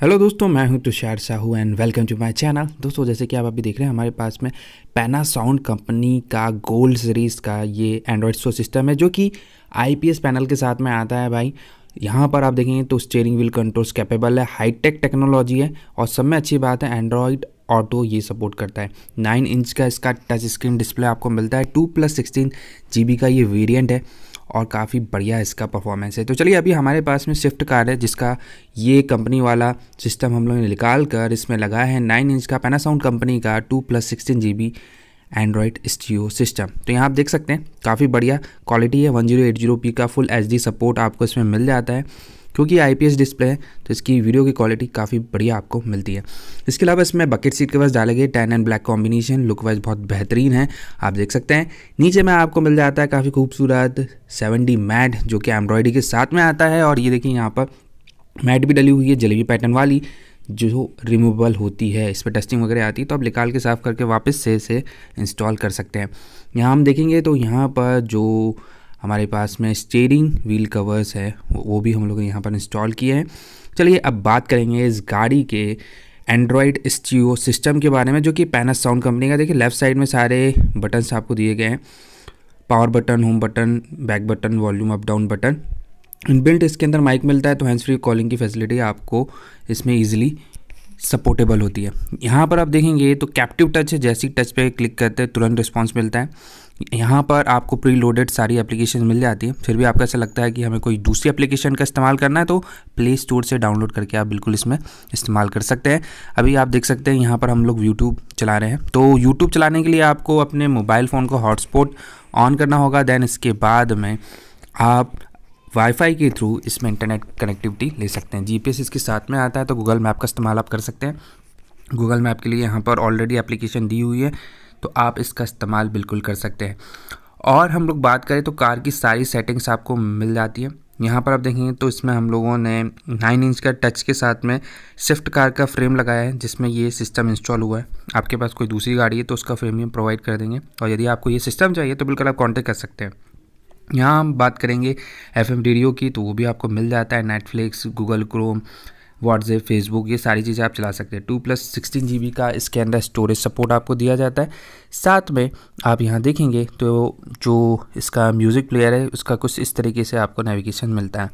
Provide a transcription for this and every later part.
hello दोस्तों मैं हूं Tushar Sahu and welcome to my channel दोस्तों जैसे कि आप अभी देख रहे हैं हमारे पास में पैना साउंड कंपनी का गोल्ड सीरीज़ का ये एंड्रॉयड सो सिस्टम है जो कि आईपीएस पैनल के साथ में आता है भाई यहाँ पर आप देखेंगे तो स्टेयरिंग व्हील कंट्रोल्स कैपेबल है हाईटेक टेक्नोलॉजी है और सब में अच्छी बात है एंड्रॉयड ऑटो ये सपोर्ट करता है नाइन इंच का इसका टच स्क्रीन डिस्प्ले आपको मिलता है टू प्लस सिक्सटीन जी का ये वेरियंट है और काफ़ी बढ़िया इसका परफॉर्मेंस है तो चलिए अभी हमारे पास में स्विफ्ट कार है जिसका ये कंपनी वाला सिस्टम हम लोग ने निकाल कर इसमें लगाया है नाइन इंच का पैनासाउंड कंपनी का two plus sixteen G B Android stereo system तो यहाँ आप देख सकते हैं काफ़ी बढ़िया क्वालिटी है one zero eight zero P का फुल एच डी सपोर्ट आपको इसमें मिल जाता है क्योंकि आई डिस्प्ले है तो इसकी वीडियो की क्वालिटी काफ़ी बढ़िया आपको मिलती है इसके अलावा इसमें बकेट सीट के पास डाले गए tan and black combination look wise बहुत बेहतरीन है आप देख सकते हैं नीचे में आपको मिल जाता है काफ़ी खूबसूरत सेवन डी मैट जो कि एम्ब्रॉयडरी के साथ में आता है और ये देखिए यहाँ पर मैट भी डली हुई है जलेबी पैटर्न वाली जो रिमूवेबल होती है इस पर टेस्टिंग वगैरह आती है तो आप निकाल के साफ़ करके वापस से इसे इंस्टॉल कर सकते हैं यहाँ हम देखेंगे तो यहाँ पर जो हमारे पास में स्टेयरिंग व्हील कवर्स है वो भी हम लोग यहाँ पर इंस्टॉल किए हैं चलिए अब बात करेंगे इस गाड़ी के एंड्रॉयड स्टीओ सिस्टम के बारे में जो कि पैनस साउंड कंपनी का देखिए लेफ्ट साइड में सारे बटन्स आपको दिए गए हैं power button home button back button volume up down button inbuilt इसके अंदर माइक मिलता है तो हैंड्स फ्री कॉलिंग की फैसिलिटी आपको इसमें ईजिली सपोर्टेबल होती है यहाँ पर आप देखेंगे तो कैप्टिव टच है जैसी टच पे क्लिक करते हैं तुरंत रिस्पॉन्स मिलता है यहाँ पर आपको प्री लोडेड सारी एप्लीकेशन मिल जाती है फिर भी आपको ऐसा लगता है कि हमें कोई दूसरी एप्लीकेशन का इस्तेमाल करना है तो प्ले स्टोर से डाउनलोड करके आप बिल्कुल इसमें इस्तेमाल कर सकते हैं अभी आप देख सकते हैं यहाँ पर हम लोग यूट्यूब चला रहे हैं तो यूट्यूब चलाने के लिए आपको अपने मोबाइल फ़ोन को हॉटस्पॉट ऑन करना होगा देन इसके बाद में आप वाईफाई के थ्रू इसमें इंटरनेट कनेक्टिविटी ले सकते हैं जीपीएस इसके साथ में आता है तो गूगल मैप का इस्तेमाल आप कर सकते हैं गूगल मैप के लिए यहाँ पर ऑलरेडी एप्लीकेशन दी हुई है तो आप इसका इस्तेमाल बिल्कुल कर सकते हैं और हम लोग बात करें तो कार की सारी सेटिंग्स आपको मिल जाती है यहाँ पर आप देखेंगे तो इसमें हम लोगों ने नाइन इंच का टच के साथ में स्विफ्ट कार का फ्रेम लगाया है जिसमें ये सिस्टम इंस्टॉल हुआ है आपके पास कोई दूसरी गाड़ी है तो उसका फ्रेम हम प्रोवाइड कर देंगे और यदि आपको ये सिस्टम चाहिए तो बिल्कुल आप कॉन्टेक्ट कर सकते हैं यहाँ हम बात करेंगे एफ एम की तो वो भी आपको मिल जाता है Netflix Google Chrome WhatsApp Facebook ये सारी चीज़ें आप चला सकते हैं टू प्लस सिक्सटीन जी का इसके अंदर स्टोरेज सपोर्ट आपको दिया जाता है साथ में आप यहाँ देखेंगे तो जो इसका म्यूज़िक प्लेयर है उसका कुछ इस तरीके से आपको नेविगेशन मिलता है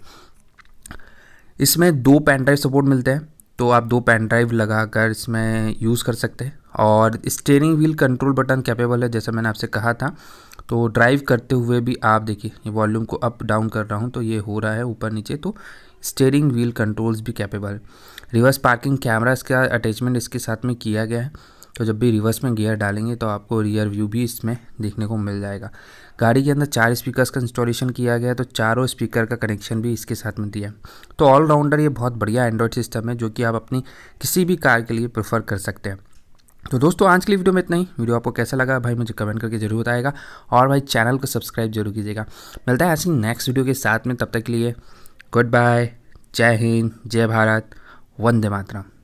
इसमें दो पेन ड्राइव सपोर्ट मिलते हैं तो आप दो पेन ड्राइव लगा कर इसमें यूज़ कर सकते हैं और steering wheel control button capable है जैसा मैंने आपसे कहा था तो ड्राइव करते हुए भी आप देखिए ये वॉल्यूम को अप डाउन कर रहा हूँ तो ये हो रहा है ऊपर नीचे तो स्टेयरिंग व्हील कंट्रोल्स भी कैपेबल रिवर्स पार्किंग कैमरा इसका अटैचमेंट इसके साथ में किया गया है तो जब भी रिवर्स में गियर डालेंगे तो आपको रियर व्यू भी इसमें देखने को मिल जाएगा गाड़ी के अंदर चार स्पीकर्स का इंस्टॉलेशन किया गया है तो चारों स्पीकर का कनेक्शन भी इसके साथ में दिया है तो ऑलराउंडर ये बहुत बढ़िया एंड्रॉयड सिस्टम है जो कि आप अपनी किसी भी कार के लिए प्रेफर कर सकते हैं तो दोस्तों आज के लिए वीडियो में इतना ही वीडियो आपको कैसा लगा भाई मुझे कमेंट करके जरूर बताएगा और भाई चैनल को सब्सक्राइब जरूर कीजिएगा मिलता है ऐसी नेक्स्ट वीडियो के साथ में तब तक के लिए गुड बाय जय हिंद जय भारत वंदे मातरम